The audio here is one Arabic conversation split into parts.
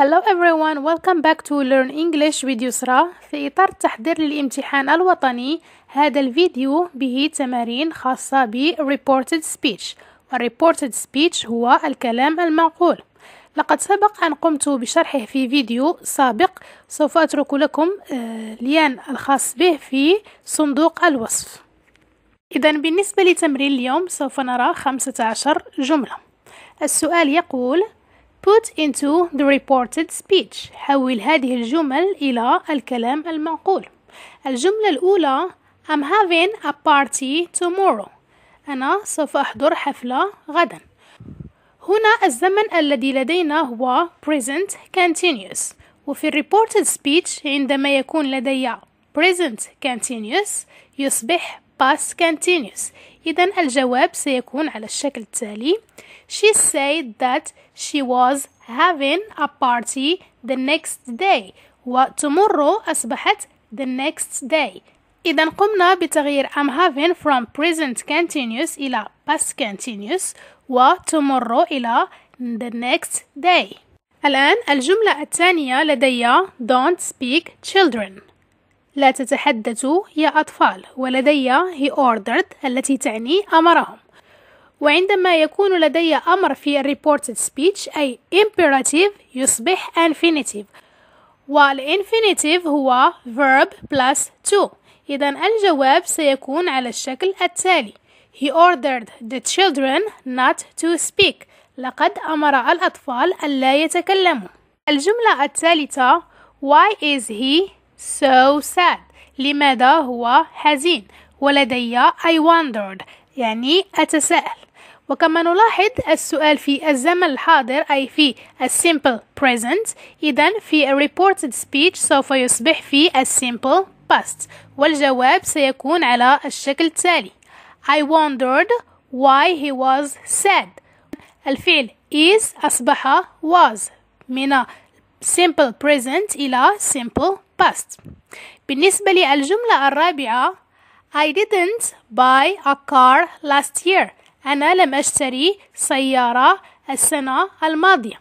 Hello everyone, welcome back to Learn English with يسرا في إطار التحضير للامتحان الوطني هذا الفيديو به تمارين خاصة بـ Reported Speech والReported Speech هو الكلام المنقول لقد سبق أن قمت بشرحه في فيديو سابق سوف أترك لكم آه، ليان الخاص به في صندوق الوصف إذا بالنسبة لتمرين اليوم سوف نرى 15 جملة السؤال يقول put into the reported speech حول هذه الجمل إلى الكلام المعقول الجملة الأولى I'm having a party tomorrow أنا سوف أحضر حفلة غدا هنا الزمن الذي لدينا هو present continuous وفي reported speech عندما يكون لدي present continuous يصبح past continuous إذا الجواب سيكون على الشكل التالي She said that she was having a party the next day وتمر أصبحت the next day إذا قمنا بتغيير I'm having from present continuous إلى past continuous وتمر إلى the next day الآن الجملة الثانية لدي don't speak children لا تتحدث يا أطفال ولدي he ordered التي تعني أمرهم وعندما يكون لدي أمر في reported speech أي imperative يصبح infinitive والinfinitive هو verb plus to إذا الجواب سيكون على الشكل التالي He ordered the children not to speak لقد أمر الأطفال ألا يتكلموا الجملة الثالثة Why is he so sad لماذا هو حزين ولدي I wondered يعني أتساءل وكما نلاحظ السؤال في الزمن الحاضر أي في simple present إذا في reported speech سوف يصبح في simple past والجواب سيكون على الشكل التالي I wondered why he was sad الفعل is أصبح was من simple present إلى simple past بالنسبة للجملة الرابعة I didn't buy a car last year أنا لم أشتري سيارة السنة الماضية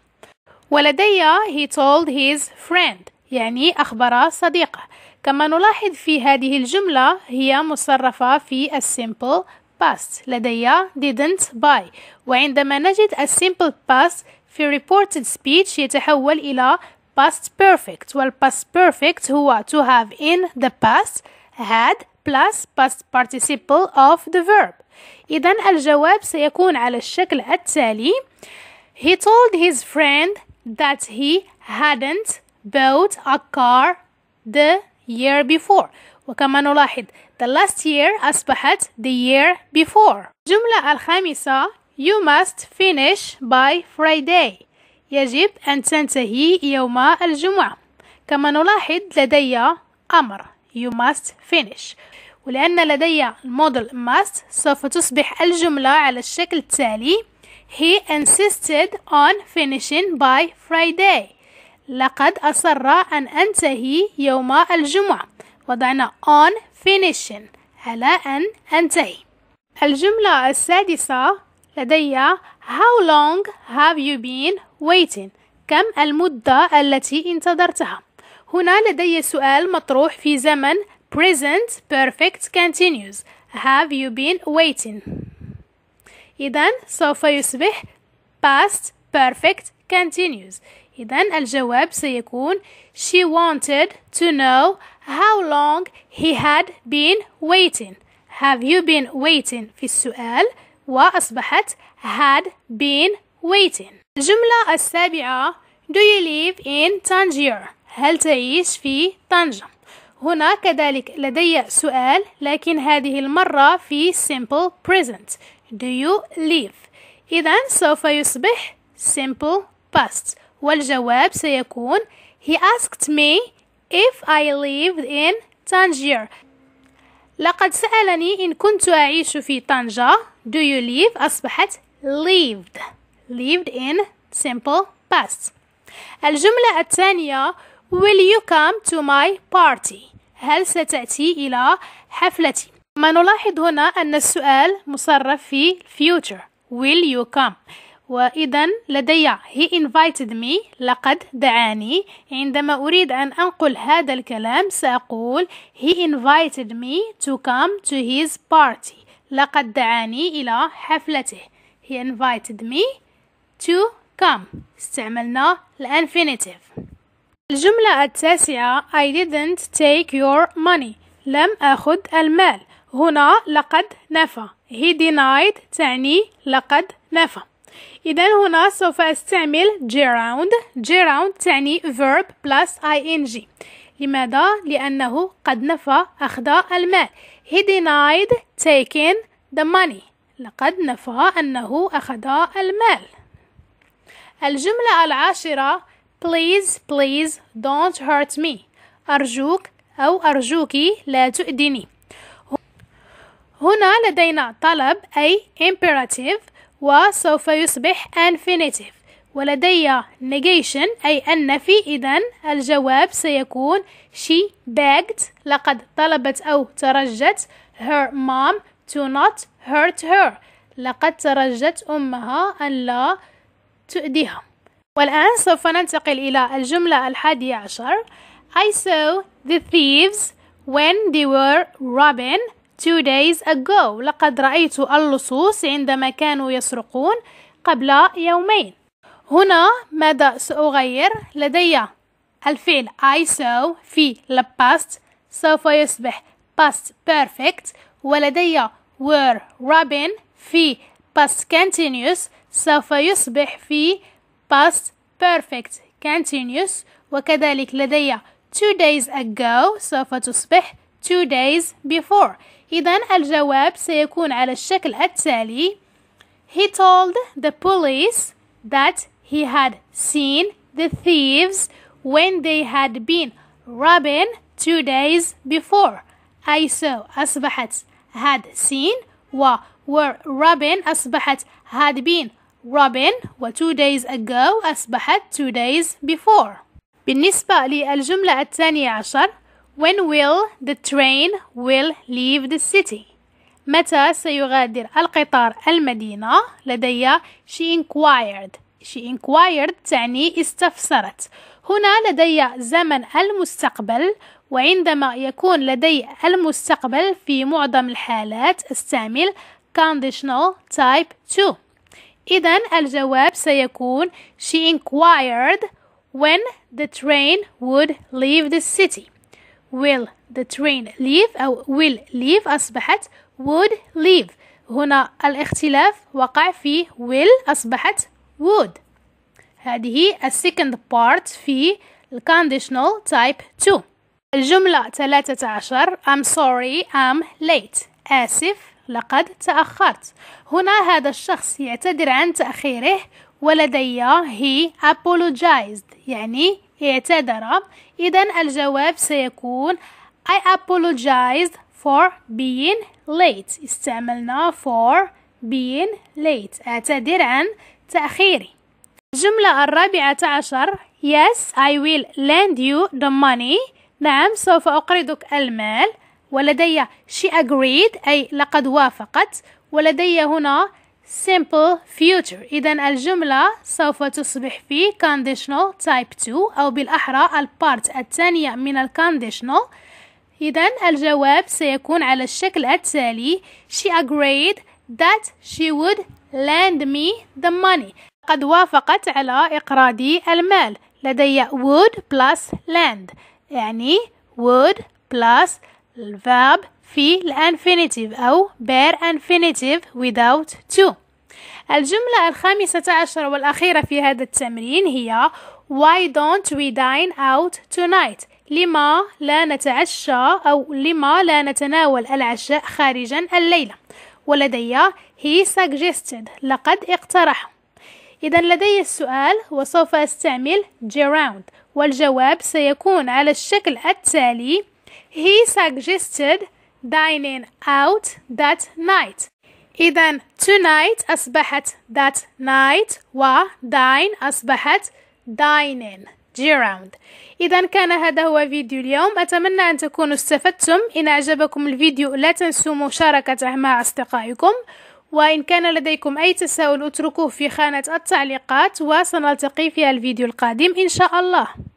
ولدي he told his friend يعني أخبر صديقه كما نلاحظ في هذه الجملة هي مصرفة في السيمبل past لدي didn't buy وعندما نجد السيمبل past في reported speech يتحول إلى past perfect والpast perfect هو to have in the past had plus past participle of the verb إذا الجواب سيكون على الشكل التالي He told his friend that he hadn't bought a car the year before وكما نلاحظ the last year أصبحت the year before الجملة الخامسة You must finish by Friday. يجب أن تنتهي يوم الجمعة. كما نلاحظ لدي أمر You must finish. ولأن لدي الموديل must سوف تصبح الجملة على الشكل التالي He insisted on finishing by Friday. لقد أصر أن أنتهي يوم الجمعة. وضعنا on finishing على أن أنتهي. الجملة السادسة لدي how long have you been waiting كم المدة التي انتظرتها هنا لدي سؤال مطروح في زمن present perfect continuous have you been waiting إذا سوف يصبح past perfect continuous إذا الجواب سيكون she wanted to know how long he had been waiting have you been waiting في السؤال وأصبحت had been waiting الجملة السابعة Do you live in Tangier؟ هل تعيش في طنجة؟ هنا كذلك لدي سؤال لكن هذه المرة في simple present Do you live؟ إذا سوف يصبح simple past والجواب سيكون He asked me if I lived in Tangier لقد سألني إن كنت أعيش في طنجة do you leave أصبحت lived lived in simple past الجملة الثانية will you come to my party هل ستأتي إلى حفلتي ما نلاحظ هنا أن السؤال مصرف في future will you come وإذا لدي he invited me لقد دعاني عندما أريد أن أنقل هذا الكلام سأقول he invited me to come to his party لقد دعاني إلى حفلته he invited me to come استعملنا الانفينيتيف الجملة التاسعة I didn't take your money لم أخذ المال هنا لقد نفى he denied تعني لقد نفى إذا هنا سوف أستعمل gerund gerund تعني verb plus ing لماذا؟ لأنه قد نفى أخذ المال He denied taking the money. لقد نفى أنه أخذ المال. الجملة العاشرة Please, please don't hurt me. أرجوك أو أرجوك لا تؤذني. هنا لدينا طلب أي imperative وسوف يصبح infinitive ولدي negation أي النفي إذا الجواب سيكون she begged لقد طلبت أو ترجت her mom to not hurt her لقد ترجت أمها أن لا تؤذيها والآن سوف ننتقل إلى الجملة الحادية عشر I saw the thieves when they were robbing two days ago لقد رأيت اللصوص عندما كانوا يسرقون قبل يومين هنا ماذا سأغير لدي الفعل I saw في the past سوف يصبح past perfect ولدي were Robin في past continuous سوف يصبح في past perfect continuous وكذلك لدي two days ago سوف تصبح two days before إذا الجواب سيكون على الشكل التالي He told the police that he had seen the thieves when they had been robbing two days before. I saw أصبحت had seen و were robbing أصبحت had been robbing و two days ago أصبحت two days before. بالنسبة للجملة الثانية عشر When will the train will leave the city? متى سيغادر القطار المدينة؟ لدي she inquired she inquired تعني استفسرت هنا لدي زمن المستقبل وعندما يكون لدي المستقبل في معظم الحالات استعمل conditional type 2 إذا الجواب سيكون she inquired when the train would leave the city will the train leave أو will leave أصبحت would leave هنا الاختلاف وقع في will أصبحت would هذه السكند بارت في الكونديشنال تايب 2 الجملة 13 I'm sorry I'm late آسف لقد تأخرت هنا هذا الشخص يعتذر عن تأخيره ولدي he apologized يعني اعتذر إذا الجواب سيكون I apologized for being late استعملنا for being late أعتذر عن تأخيري الجملة الرابعة عشر Yes I will lend you the money نعم سوف أقرضك المال ولدي she agreed أي لقد وافقت ولدي هنا simple future إذا الجملة سوف تصبح في conditional type 2 أو بالأحرى البارت الثانية من conditional إذا الجواب سيكون على الشكل التالي She agreed that she would lend me the money قد وافقت على إقراضي المال لدي would plus lend يعني would plus verb في الانفينيتيف أو bare infinitive without to الجملة الخامسة عشر والأخيرة في هذا التمرين هي Why don't we dine out tonight؟ لما لا نتعشى أو لما لا نتناول العشاء خارجا الليلة؟ ولدي he suggested لقد اقترح إذا لدي السؤال وسوف أستعمل جراوند والجواب سيكون على الشكل التالي He suggested dining out that night إذا tonight أصبحت that night و dine أصبحت dining راوند إذا كان هذا هو فيديو اليوم أتمنى أن تكونوا استفدتم إن أعجبكم الفيديو لا تنسوا مشاركته مع أصدقائكم وإن كان لديكم أي تساؤل اتركوه في خانة التعليقات وسنلتقي في الفيديو القادم إن شاء الله